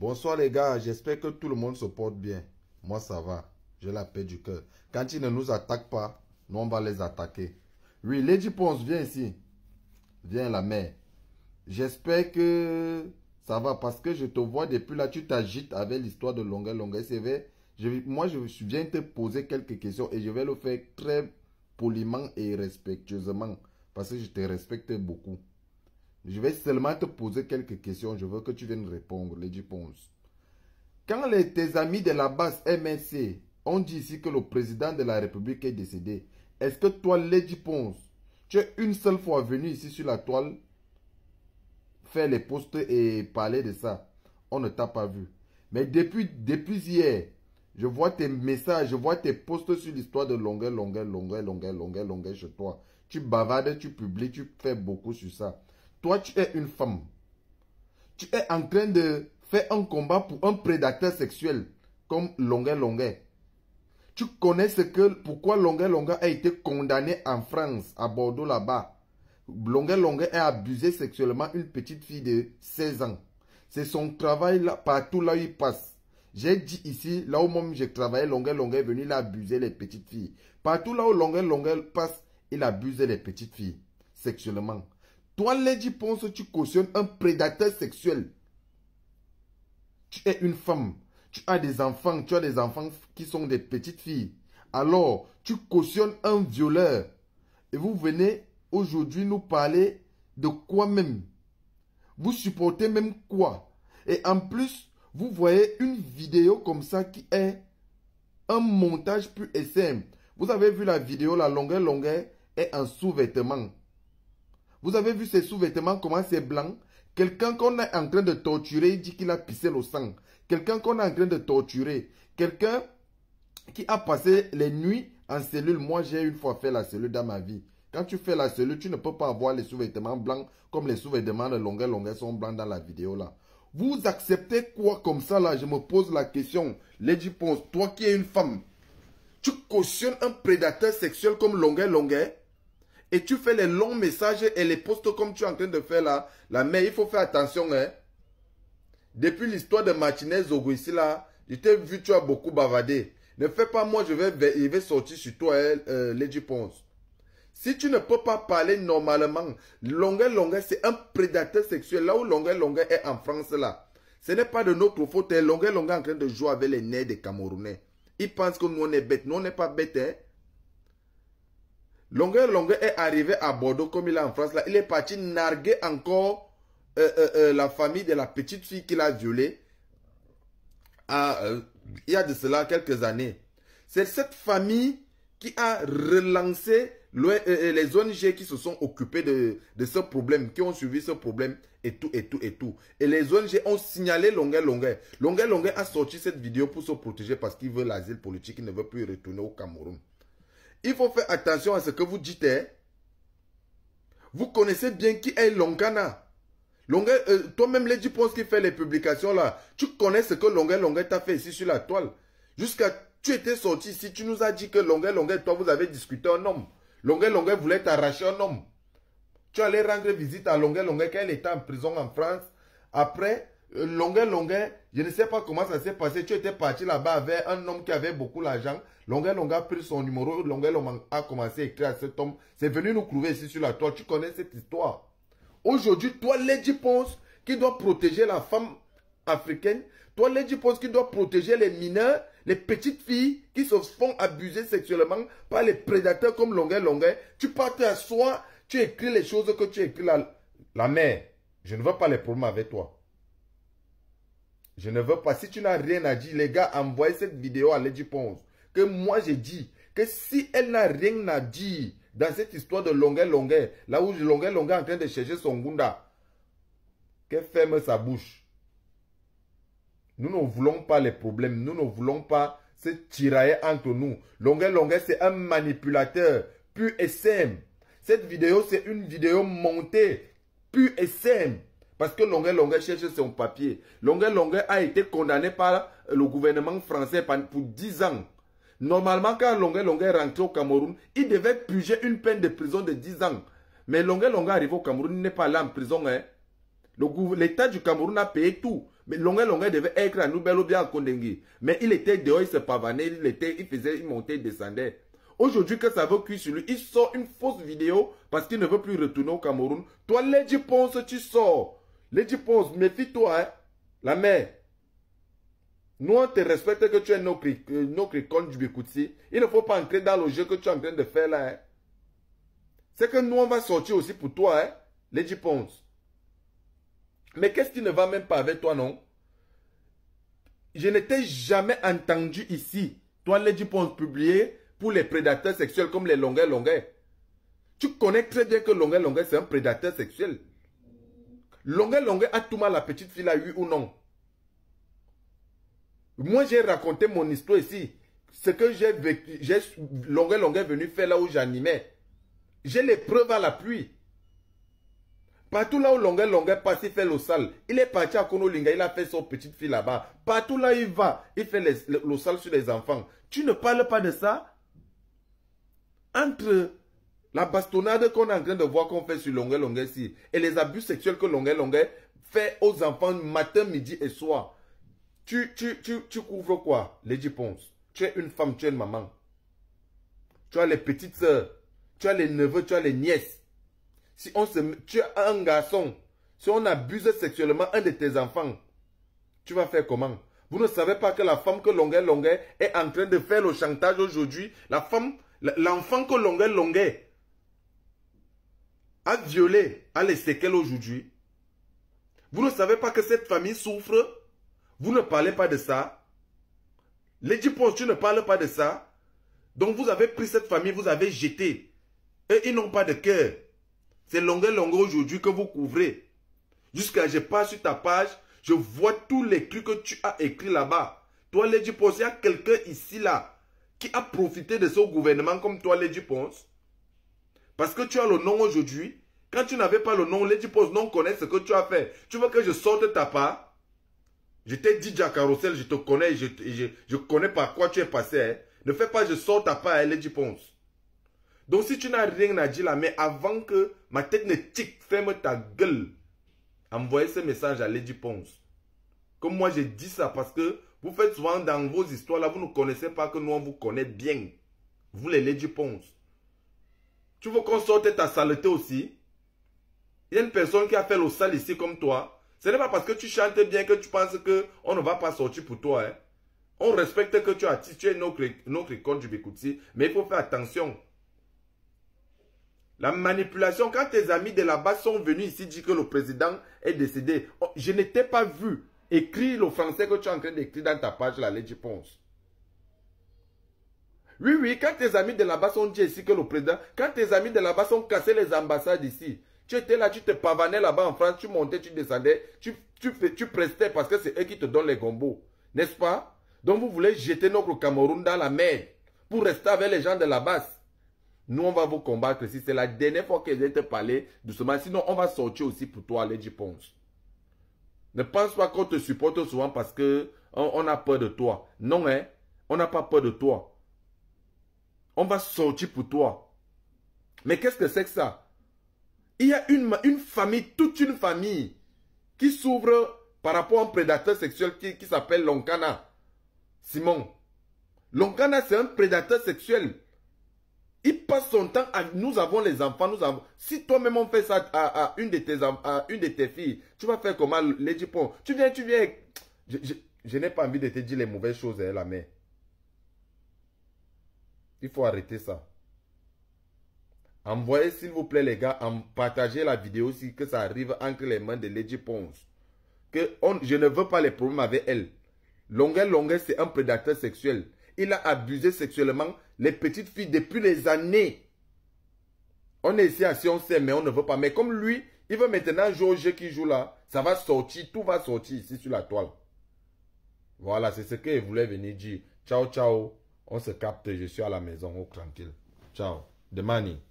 Bonsoir les gars, j'espère que tout le monde se porte bien. Moi ça va, j'ai la paix du cœur. Quand ils ne nous attaquent pas, nous on va les attaquer. Oui, Lady Ponce, viens ici. Viens la mère. J'espère que ça va parce que je te vois depuis là, tu t'agites avec l'histoire de Longueuil, Longueuil. C'est vrai, moi je viens te poser quelques questions et je vais le faire très poliment et respectueusement parce que je te respecte beaucoup. Je vais seulement te poser quelques questions. Je veux que tu viennes répondre, Lady Ponce. Quand les, tes amis de la base MNC ont dit ici que le président de la République est décédé, est-ce que toi, Lady Ponce, tu es une seule fois venu ici sur la toile faire les postes et parler de ça On ne t'a pas vu. Mais depuis, depuis hier, je vois tes messages, je vois tes postes sur l'histoire de longueur, longueur, longueur, longueur, longueur, longueur chez toi. Tu bavardes, tu publies, tu fais beaucoup sur ça. Toi, tu es une femme. Tu es en train de faire un combat pour un prédateur sexuel comme Longuet Longuet. Tu connais ce que, pourquoi Longuet Longuet a été condamné en France, à Bordeaux là-bas. Longuet Longuet a abusé sexuellement une petite fille de 16 ans. C'est son travail là, partout là où il passe. J'ai dit ici, là où moi j'ai travaillé, Longuet Longuet est venu, l'abuser, les petites filles. Partout là où Longuet Longuet passe, il abusait les petites filles, sexuellement. Toi, Lady Ponce, tu cautionnes un prédateur sexuel. Tu es une femme. Tu as des enfants. Tu as des enfants qui sont des petites filles. Alors, tu cautionnes un violeur. Et vous venez aujourd'hui nous parler de quoi même Vous supportez même quoi Et en plus, vous voyez une vidéo comme ça qui est un montage plus et Vous avez vu la vidéo, la longueur, longueur est un sous-vêtement. Vous avez vu ces sous-vêtements, comment c'est blanc Quelqu'un qu'on est en train de torturer, il dit qu'il a pissé le sang. Quelqu'un qu'on est en train de torturer. Quelqu'un qui a passé les nuits en cellule. Moi, j'ai une fois fait la cellule dans ma vie. Quand tu fais la cellule, tu ne peux pas avoir les sous-vêtements blancs comme les sous-vêtements de longueur longueur sont blancs dans la vidéo là. Vous acceptez quoi comme ça là Je me pose la question. Lady Ponce, toi qui es une femme, tu cautionnes un prédateur sexuel comme longueur longueur et tu fais les longs messages et les postes comme tu es en train de faire là, la mais il faut faire attention. Hein. Depuis l'histoire de Martinez Oguissi là, je t'ai vu, tu as beaucoup bavardé. Ne fais pas moi, je vais, vais sortir sur toi, hein, euh, Lady Ponce. Si tu ne peux pas parler normalement, longueur longueur, c'est un prédateur sexuel. Là où Longueur est en France, là, ce n'est pas de notre faute. Hein. Longueur, longue est en train de jouer avec les nerfs des Camerounais. Ils pensent que nous, on est bêtes. Nous, on n'est pas bêtes. Hein? Longueur, longue est arrivé à Bordeaux comme il est en France. il est parti narguer encore euh, euh, euh, la famille de la petite fille qu'il a violée ah, il y a de cela quelques années. C'est cette famille qui a relancé e, les ONG qui se sont occupées de, ce problème, qui ont suivi ce problème et tout, et tout, et tout. Et les ONG ont signalé longue Longue. Longueur Longue a sorti cette vidéo pour se protéger parce qu'il veut l'asile politique, il ne veut plus retourner au Cameroun. Il faut faire attention à ce que vous dites. Hein. Vous connaissez bien qui est Longana. Euh, toi-même, les penses qui fait les publications là, tu connais ce que Longue Longue t'a fait ici sur la toile. Jusqu'à, tu étais sorti ici, tu nous as dit que Longue Longue, toi, vous avez discuté un homme. Longue Longue voulait t'arracher un homme. Tu allais rendre visite à Longue Longue quand elle était en prison en France. Après, Longuin euh, Longuin, je ne sais pas comment ça s'est passé. Tu étais parti là-bas avec un homme qui avait beaucoup d'argent. Longuin Longuin a pris son numéro. Longuin Longuin a commencé à écrire à cet homme. C'est venu nous trouver ici sur la toile. Tu connais cette histoire. Aujourd'hui, toi, Lady Ponce, qui doit protéger la femme africaine, toi, Lady Ponce, qui doit protéger les mineurs, les petites filles qui se font abuser sexuellement par les prédateurs comme Longuin Longuin. tu à soi tu écris les choses que tu écris la, la mère. Je ne veux pas les problèmes avec toi. Je ne veux pas. Si tu n'as rien à dire, les gars, envoyez cette vidéo à Lady Ponce. Que moi, j'ai dit que si elle n'a rien à dire dans cette histoire de longueur, longueur, là où longueur, longueur est en train de chercher son Gunda, qu'elle ferme sa bouche. Nous ne voulons pas les problèmes. Nous ne voulons pas se tirailler entre nous. Longueur, longueur, c'est un manipulateur pu et Cette vidéo, c'est une vidéo montée, pu et parce que Longuet Longuet cherche son papier. Longuet Longuet a été condamné par le gouvernement français pour 10 ans. Normalement, quand Longuet est rentré au Cameroun, il devait purger une peine de prison de 10 ans. Mais Longuet est arrivé au Cameroun, il n'est pas là en prison. Hein. L'État du Cameroun a payé tout. Mais Longuet Longuet devait être à Nouvelle ou à Mais il était dehors, il se pavanait, il, était, il faisait, il montait, il descendait. Aujourd'hui, que ça veut cuire sur lui, il sort une fausse vidéo parce qu'il ne veut plus retourner au Cameroun. Toi, Lady Ponce, tu sors. Ponce, méfie-toi, hein, la mère. Nous, on te respecte que tu es nos euh, cricones du Bikouti. Il ne faut pas entrer dans le jeu que tu es en train de faire là. Hein. C'est que nous, on va sortir aussi pour toi, hein, les Ponce. Mais qu'est-ce qui ne va même pas avec toi, non Je n'étais jamais entendu ici, toi, les Ponce, publier pour les prédateurs sexuels comme les longues Longuet. Tu connais très bien que Longuet longues, c'est un prédateur sexuel. Longue, longue, mal la petite fille, a eu ou non Moi, j'ai raconté mon histoire ici. Ce que j'ai vécu, Longue, longue est venu faire là où j'animais. J'ai les preuves à pluie. Partout là où Longue, longue est passé faire le sale, il est parti à Konolinga, il a fait son petite fille là-bas. Partout là il va, il fait l'eau sale sur les enfants. Tu ne parles pas de ça Entre la bastonnade qu'on est en train de voir qu'on fait sur longue longue ici, et les abus sexuels que longue longue fait aux enfants matin, midi et soir. Tu, tu, couvres quoi Lady Ponce. Tu es une femme, tu es une maman. Tu as les petites sœurs. Tu as les neveux, tu as les nièces. Si on se, tu as un garçon. Si on abuse sexuellement un de tes enfants, tu vas faire comment Vous ne savez pas que la femme que longueuil Longue est en train de faire le chantage aujourd'hui. La femme, l'enfant que Longueuil-Longueuil a violé, a les qu'elle aujourd'hui. Vous ne savez pas que cette famille souffre. Vous ne parlez pas de ça. Lady Ponce, tu ne parles pas de ça. Donc vous avez pris cette famille, vous avez jeté. Et ils n'ont pas de cœur. C'est longue longue aujourd'hui que vous couvrez. Jusqu'à je passe sur ta page, je vois tous les trucs que tu as écrit là-bas. Toi, Lady Ponce, il y a quelqu'un ici, là, qui a profité de ce gouvernement comme toi, Lady Ponce. Parce que tu as le nom aujourd'hui, quand tu n'avais pas le nom, les Ponce non connaît ce que tu as fait. Tu veux que je sorte ta part Je t'ai dit, Jack je te connais, je, je, connais par quoi tu es passé. Hein. Ne fais pas, je sors ta part, hein, Lady Ponce. Donc si tu n'as rien à dire là, mais avant que ma tête ne tique, ferme ta gueule. Envoyez ce message à Lady Ponce. Comme moi, j'ai dit ça parce que vous faites souvent dans vos histoires là, vous ne connaissez pas que nous, on vous connaît bien. Vous les Lady Ponce. Tu veux qu'on sorte ta saleté aussi il y a une personne qui a fait le sale ici comme toi. Ce n'est pas parce que tu chantes bien que tu penses qu'on ne va pas sortir pour toi. Hein. On respecte que tu as tu nos notre, du Bécouti. mais il faut faire attention. La manipulation, quand tes amis de là-bas sont venus ici dire que le président est décédé, oh, je n'étais pas vu écrire le français que tu es en train d'écrire dans ta page, la Lady Ponce. Oui, oui, quand tes amis de là-bas sont dit ici que le président, quand tes amis de là-bas sont cassés les ambassades ici, tu étais là, tu te pavanais là-bas en France, tu montais, tu descendais, tu, tu, tu prestais parce que c'est eux qui te donnent les gombos. N'est-ce pas Donc vous voulez jeter notre Cameroun dans la mer pour rester avec les gens de la base. Nous, on va vous combattre si C'est la dernière fois que je vais te parler doucement. Sinon, on va sortir aussi pour toi, les Ponce. Ne pense pas qu'on te supporte souvent parce que on, a peur de toi. Non, hein. On n'a pas peur de toi. On va sortir pour toi. Mais qu'est-ce que c'est que ça il y a une, une famille, toute une famille, qui s'ouvre par rapport à un prédateur sexuel qui, qui s'appelle Lonkana. Simon. Lonkana, c'est un prédateur sexuel. Il passe son temps à... Nous avons les enfants, nous avons... Si toi-même on fait ça à, une de tes, à une de tes filles, tu vas faire comment les pont Tu viens, tu viens... Je, n'ai pas envie de te dire les mauvaises choses, hein, la mère. Il faut arrêter ça. Envoyez s'il vous plaît les gars, en partagez la vidéo si que ça arrive entre les mains de Lady Ponce. Que on, je ne veux pas les problèmes avec elle. Longuel Longuel c'est un prédateur sexuel. Il a abusé sexuellement les petites filles depuis des années. On est ici on sait, mais on ne veut pas. Mais comme lui, il veut maintenant jouer au jeu qu'il joue là. Ça va sortir, tout va sortir ici sur la toile. Voilà, c'est ce qu'il voulait venir dire. Ciao, ciao. On se capte, je suis à la maison, oh, tranquille. Ciao. Demani.